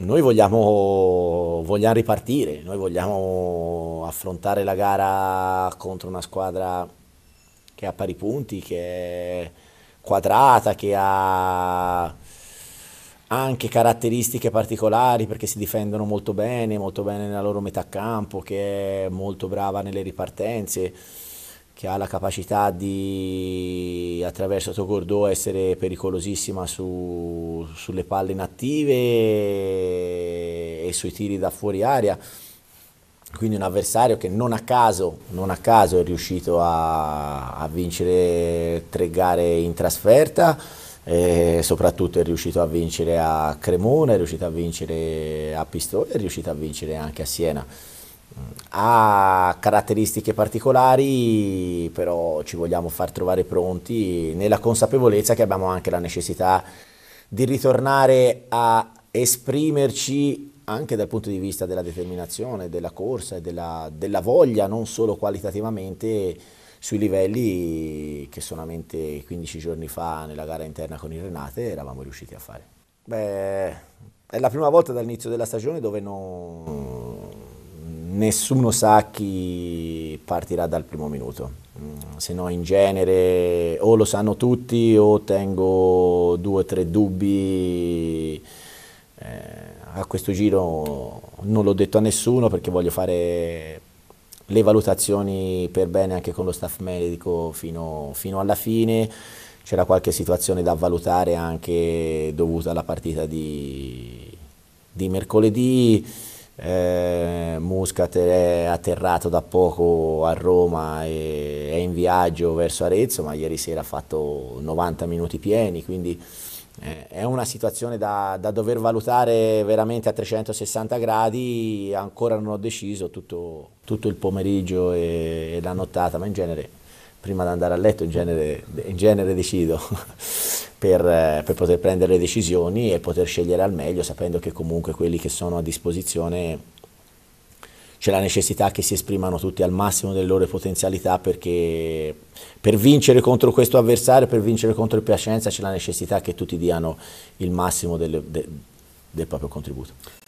noi vogliamo, vogliamo, ripartire, noi vogliamo affrontare la gara contro una squadra che ha pari punti, che è quadrata, che ha anche caratteristiche particolari perché si difendono molto bene, molto bene nella loro metà campo, che è molto brava nelle ripartenze, che ha la capacità di poi attraverso Togordò essere pericolosissima su, sulle palle inattive e sui tiri da fuori aria. Quindi un avversario che non a caso, non a caso è riuscito a, a vincere tre gare in trasferta soprattutto è riuscito a vincere a Cremona, è riuscito a vincere a Pistoia, è riuscito a vincere anche a Siena ha caratteristiche particolari, però ci vogliamo far trovare pronti nella consapevolezza che abbiamo anche la necessità di ritornare a esprimerci anche dal punto di vista della determinazione, della corsa e della, della voglia, non solo qualitativamente, sui livelli che solamente 15 giorni fa nella gara interna con il Renate eravamo riusciti a fare. Beh, è la prima volta dall'inizio della stagione dove non nessuno sa chi partirà dal primo minuto, mm, se no in genere o lo sanno tutti o tengo due o tre dubbi. Eh, a questo giro non l'ho detto a nessuno perché voglio fare le valutazioni per bene anche con lo staff medico fino, fino alla fine. C'era qualche situazione da valutare anche dovuta alla partita di, di mercoledì eh, Muscat è atterrato da poco a Roma e è in viaggio verso Arezzo, ma ieri sera ha fatto 90 minuti pieni, quindi eh, è una situazione da, da, dover valutare veramente a 360 gradi, ancora non ho deciso tutto, tutto il pomeriggio e, e la nottata, ma in genere prima di andare a letto in genere, in genere decido. per, eh, per, poter prendere decisioni e poter scegliere al meglio, sapendo che comunque quelli che sono a disposizione c'è la necessità che si esprimano tutti al massimo delle loro potenzialità perché per vincere contro questo avversario, per vincere contro il Piacenza c'è la necessità che tutti diano il massimo delle, de, del proprio contributo.